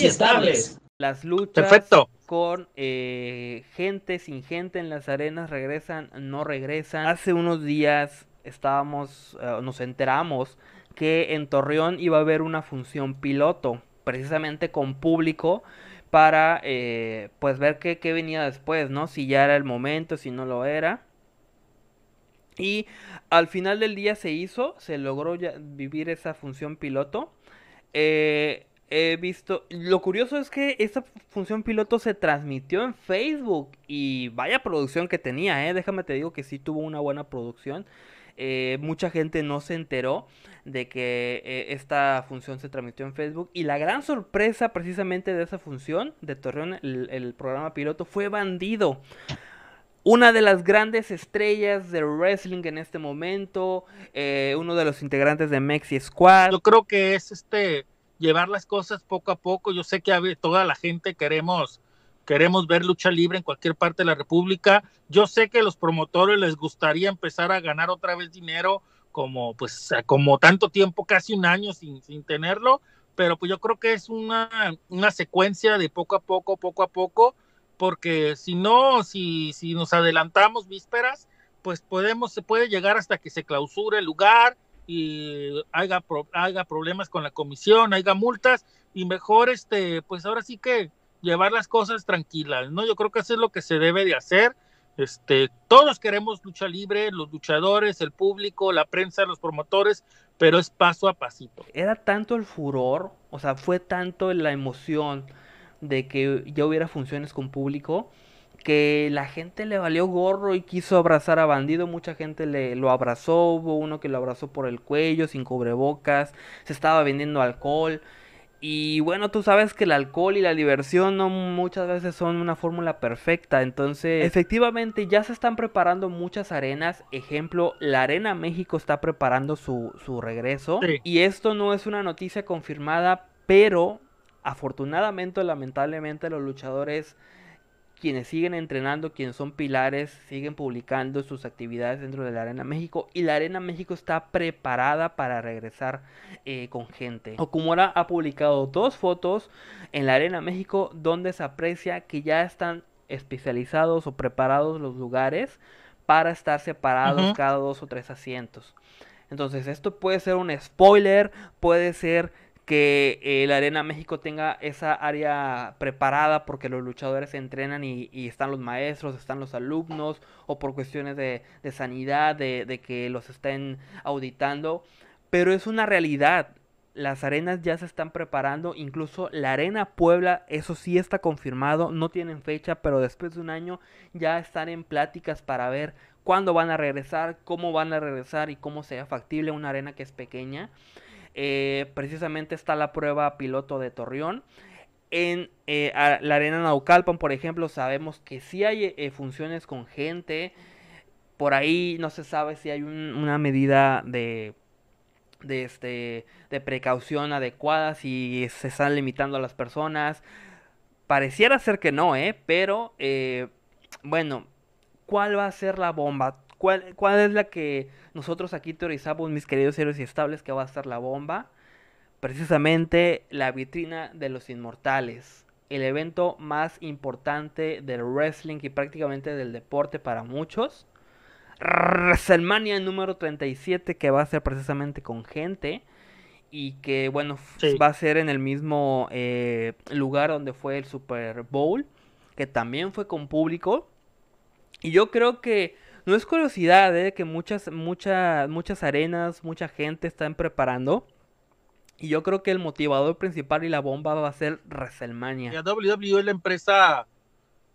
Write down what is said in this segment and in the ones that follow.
y estables. Las luchas con eh, gente sin gente en las arenas regresan, no regresan. Hace unos días estábamos, eh, nos enteramos que en Torreón iba a haber una función piloto, precisamente con público, para eh, pues ver qué, venía después, ¿no? Si ya era el momento, si no lo era. Y al final del día se hizo, se logró vivir esa función piloto. Eh, he visto. Lo curioso es que esta función piloto se transmitió en Facebook. Y vaya producción que tenía, ¿eh? Déjame te digo que sí tuvo una buena producción. Eh, mucha gente no se enteró de que eh, esta función se transmitió en Facebook. Y la gran sorpresa precisamente de esa función de Torreón, el, programa piloto, fue Bandido una de las grandes estrellas de wrestling en este momento, eh, uno de los integrantes de Mexi Squad. Yo creo que es este llevar las cosas poco a poco. Yo sé que toda la gente queremos, queremos ver lucha libre en cualquier parte de la República. Yo sé que los promotores les gustaría empezar a ganar otra vez dinero, como pues como tanto tiempo, casi un año sin, sin tenerlo, pero pues yo creo que es una, una secuencia de poco a poco, poco a poco, porque si no, si, si nos adelantamos vísperas, pues podemos, se puede llegar hasta que se clausure el lugar, y haga problemas con la comisión, haga multas y mejor, este, pues ahora sí que llevar las cosas tranquilas, ¿no? Yo creo que eso es lo que se debe de hacer. Este, todos queremos lucha libre, los luchadores, el público, la prensa, los promotores, pero es paso a pasito. Era tanto el furor, o sea, fue tanto la emoción de que ya hubiera funciones con público, que la gente le valió gorro y quiso abrazar a bandido, mucha gente le, lo abrazó, hubo uno que lo abrazó por el cuello, sin cubrebocas, se estaba vendiendo alcohol. Y bueno, tú sabes que el alcohol y la diversión no muchas veces son una fórmula perfecta, entonces efectivamente ya se están preparando muchas arenas, ejemplo, la Arena México está preparando su, regreso y esto no es una noticia confirmada, pero afortunadamente o lamentablemente los luchadores quienes siguen entrenando, quienes son pilares, siguen publicando sus actividades dentro de la Arena México y la Arena México está preparada para regresar eh, con gente. Okumura ha publicado dos fotos en la Arena México donde se aprecia que ya están especializados o preparados los lugares para estar separados cada dos o tres asientos. Entonces esto puede ser un spoiler, puede ser que eh, la Arena México tenga esa área preparada porque los luchadores se entrenan y, están los maestros, están los alumnos, o por cuestiones de, sanidad, de, de, que los estén auditando. Pero es una realidad. Las arenas ya se están preparando, incluso la Arena Puebla, eso sí está confirmado, no tienen fecha, pero después de un año ya están en pláticas para ver cuándo van a regresar, cómo van a regresar y cómo sea factible una arena que es pequeña. Eh, precisamente está la prueba piloto de Torreón. En eh, la arena Naucalpan, por ejemplo, sabemos que si hay eh, funciones con gente. Por ahí no se sabe si hay una medida de, de, este, de precaución adecuada, si se están limitando a las personas. Pareciera ser que no, ¿eh? Pero, bueno, ¿cuál va a ser la bomba? ¿Cuál, es la que nosotros aquí teorizamos, mis queridos héroes y estables, que va a ser la bomba? Precisamente la vitrina de los inmortales. El evento más importante del wrestling y prácticamente del deporte para muchos. WrestleMania número 37 que va a ser precisamente con gente y que bueno va a ser en el mismo eh, lugar donde fue el Super Bowl que también fue con público y yo creo que no es curiosidad, ¿eh? Que muchas, muchas, muchas arenas, mucha gente están preparando. Y yo creo que el motivador principal y la bomba va a ser WrestleMania. La WWE es la empresa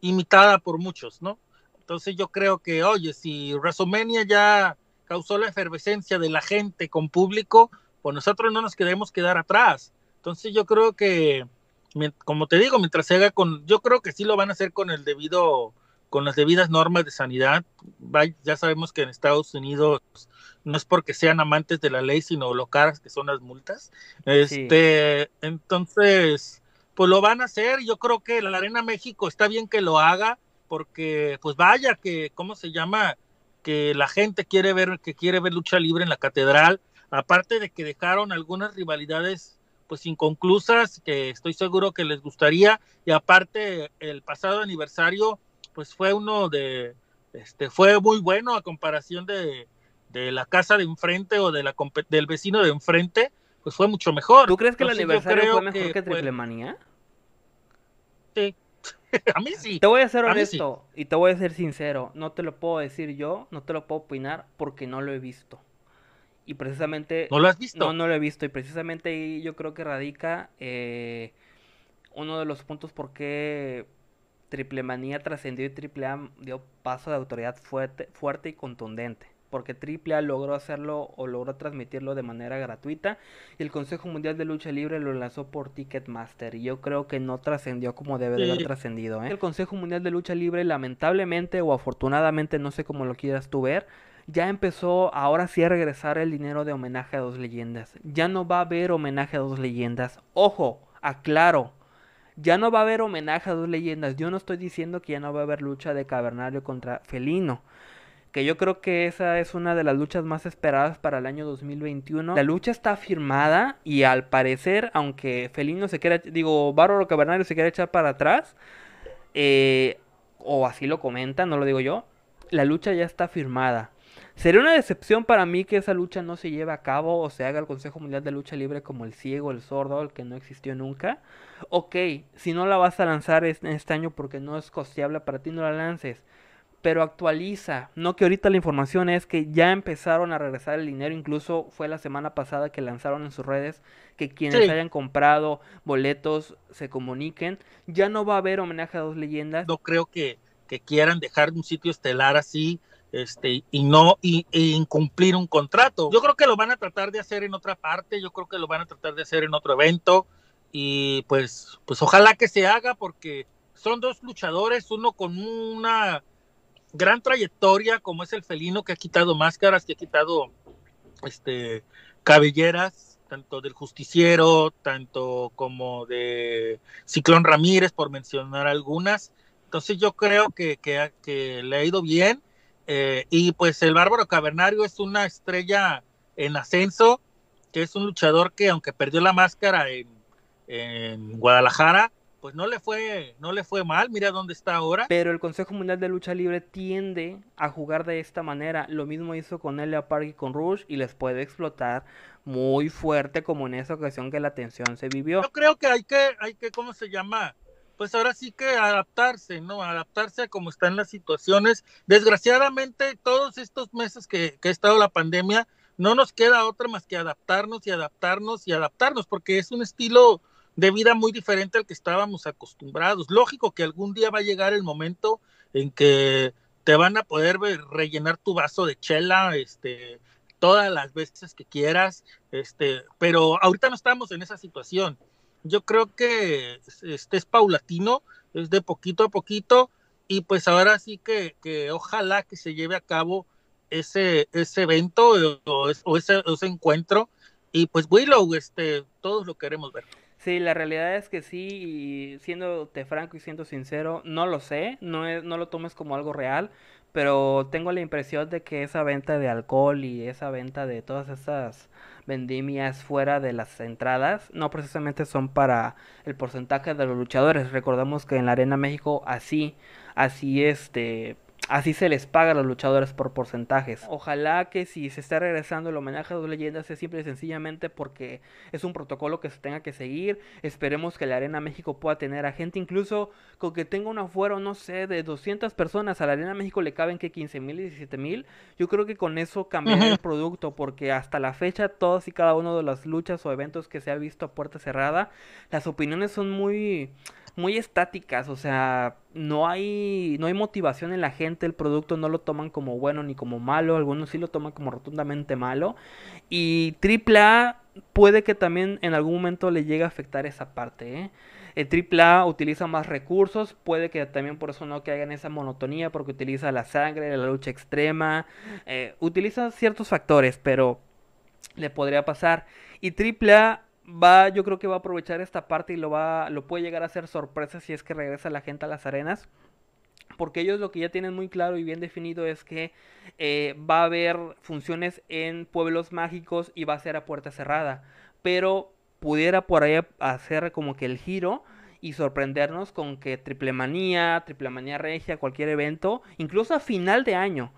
imitada por muchos, ¿no? Entonces yo creo que, oye, si WrestleMania ya causó la efervescencia de la gente con público, pues nosotros no nos queremos quedar atrás. Entonces yo creo que, como te digo, mientras se haga con, yo creo que sí lo van a hacer con el debido con las debidas normas de sanidad. Ya sabemos que en Estados Unidos no es porque sean amantes de la ley, sino lo caras que son las multas. Este, entonces, pues lo van a hacer. Yo creo que la Arena México está bien que lo haga, porque, pues vaya, que, ¿cómo se llama? Que la gente quiere ver, que quiere ver lucha libre en la catedral. Aparte de que dejaron algunas rivalidades pues inconclusas, que estoy seguro que les gustaría, y aparte el pasado aniversario pues fue uno de, este, fue muy bueno a comparación de, de la casa de enfrente o de la, del vecino de enfrente, pues fue mucho mejor. ¿Tú crees que el aniversario fue mejor que, Triplemanía? Sí. a mí sí. Te voy a ser honesto y te voy a ser sincero. No te lo puedo decir yo, no te lo puedo opinar porque no lo he visto. Y precisamente. ¿No lo has visto? No, no lo he visto. Y precisamente ahí yo creo que radica eh, uno de los puntos por qué Triple Manía trascendió y Triple A dio paso de autoridad fuerte, y contundente, porque Triple A logró hacerlo o logró transmitirlo de manera gratuita y el Consejo Mundial de Lucha Libre lo lanzó por Ticketmaster y yo creo que no trascendió como debe de haber trascendido. ¿eh? El Consejo Mundial de Lucha Libre lamentablemente o afortunadamente, no sé cómo lo quieras tú ver, ya empezó ahora sí a regresar el dinero de homenaje a dos leyendas. Ya no va a haber homenaje a dos leyendas. Ojo, aclaro, ya no va a haber homenaje a dos leyendas. Yo no estoy diciendo que ya no va a haber lucha de Cavernario contra Felino. Que yo creo que esa es una de las luchas más esperadas para el año 2021. La lucha está firmada y al parecer, aunque Felino se quiera, digo, Bárbaro Cavernario se quiera echar para atrás, eh, o así lo comenta, no lo digo yo, la lucha ya está firmada. Sería una decepción para mí que esa lucha no se lleve a cabo o se haga el Consejo Mundial de Lucha Libre como el ciego, el sordo, el que no existió nunca. Ok, si no la vas a lanzar este año porque no es costeable para ti, no la lances. Pero actualiza. No que ahorita la información es que ya empezaron a regresar el dinero. Incluso fue la semana pasada que lanzaron en sus redes que quienes hayan comprado boletos se comuniquen. Ya no va a haber homenaje a dos leyendas. No creo que quieran dejar un sitio estelar así este, y no y, e incumplir un contrato. Yo creo que lo van a tratar de hacer en otra parte, yo creo que lo van a tratar de hacer en otro evento y pues, pues ojalá que se haga porque son dos luchadores, uno con una gran trayectoria como es el felino que ha quitado máscaras, que ha quitado este, cabelleras, tanto del justiciero, tanto como de Ciclón Ramírez, por mencionar algunas. Entonces yo creo que le ha ido bien eh, y pues el Bárbaro Cavernario es una estrella en ascenso, que es un luchador que aunque perdió la máscara en, Guadalajara, pues no le fue, no le fue mal, mira dónde está ahora. Pero el Consejo Mundial de Lucha Libre tiende a jugar de esta manera. Lo mismo hizo con Elia Park y con Rush y les puede explotar muy fuerte como en esa ocasión que la tensión se vivió. Yo creo que hay que, hay que, ¿cómo se llama? pues ahora sí que adaptarse, ¿no? Adaptarse a cómo están las situaciones. Desgraciadamente, todos estos meses que, que ha estado la pandemia, no nos queda otra más que adaptarnos y adaptarnos y adaptarnos, porque es un estilo de vida muy diferente al que estábamos acostumbrados. Lógico que algún día va a llegar el momento en que te van a poder rellenar tu vaso de chela, este, todas las veces que quieras, este, pero ahorita no estamos en esa situación yo creo que este es paulatino, es de poquito a poquito y pues ahora sí que, ojalá que se lleve a cabo ese, ese evento o, ese, encuentro y pues Willow, este, todos lo queremos ver. Sí, la realidad es que sí, y siéndote franco y siendo sincero, no lo sé, no, no lo tomes como algo real, pero tengo la impresión de que esa venta de alcohol y esa venta de todas esas vendimias fuera de las entradas no precisamente son para el porcentaje de los luchadores. Recordamos que en la Arena México así, así este Así se les paga a los luchadores por porcentajes. Ojalá que si se está regresando el homenaje a dos leyendas sea simple y sencillamente porque es un protocolo que se tenga que seguir. Esperemos que la Arena México pueda tener a gente, incluso con que tenga un afuero, no sé, de 200 personas. A la Arena México le caben que 15 mil, 17 mil. Yo creo que con eso cambia el producto porque hasta la fecha todas y cada una de las luchas o eventos que se ha visto a puerta cerrada, las opiniones son muy muy estáticas, o sea, no hay, no hay motivación en la gente, el producto no lo toman como bueno ni como malo, algunos sí lo toman como rotundamente malo, y AAA puede que también en algún momento le llegue a afectar esa parte, ¿eh? El AAA utiliza más recursos, puede que también por eso no que hagan esa monotonía, porque utiliza la sangre, la lucha extrema, eh, utiliza ciertos factores, pero le podría pasar. Y AAA va, yo creo que va a aprovechar esta parte y lo va, lo puede llegar a hacer sorpresa si es que regresa la gente a las arenas. Porque ellos lo que ya tienen muy claro y bien definido es que eh, va a haber funciones en pueblos mágicos y va a ser a puerta cerrada. Pero pudiera por ahí hacer como que el giro y sorprendernos con que Triple Triple Manía Regia, cualquier evento, incluso a final de año,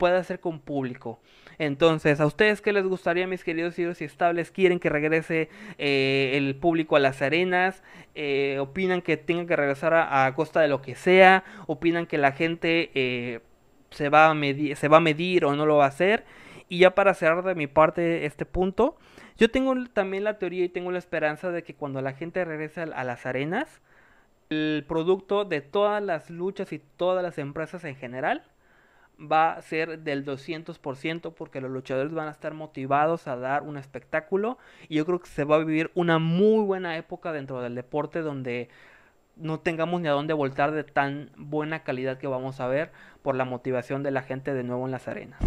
pueda hacer con público. Entonces, ¿a ustedes qué les gustaría, mis queridos y estables? ¿Quieren que regrese eh, el público a las arenas? Eh, ¿Opinan que tengan que regresar a, costa de lo que sea? ¿Opinan que la gente eh, se, va a medir, se va a medir o no lo va a hacer? Y ya para cerrar de mi parte este punto, yo tengo también la teoría y tengo la esperanza de que cuando la gente regrese a, las arenas, el producto de todas las luchas y todas las empresas en general va a ser del 200% porque los luchadores van a estar motivados a dar un espectáculo y yo creo que se va a vivir una muy buena época dentro del deporte donde no tengamos ni a dónde voltar de tan buena calidad que vamos a ver por la motivación de la gente de nuevo en las arenas.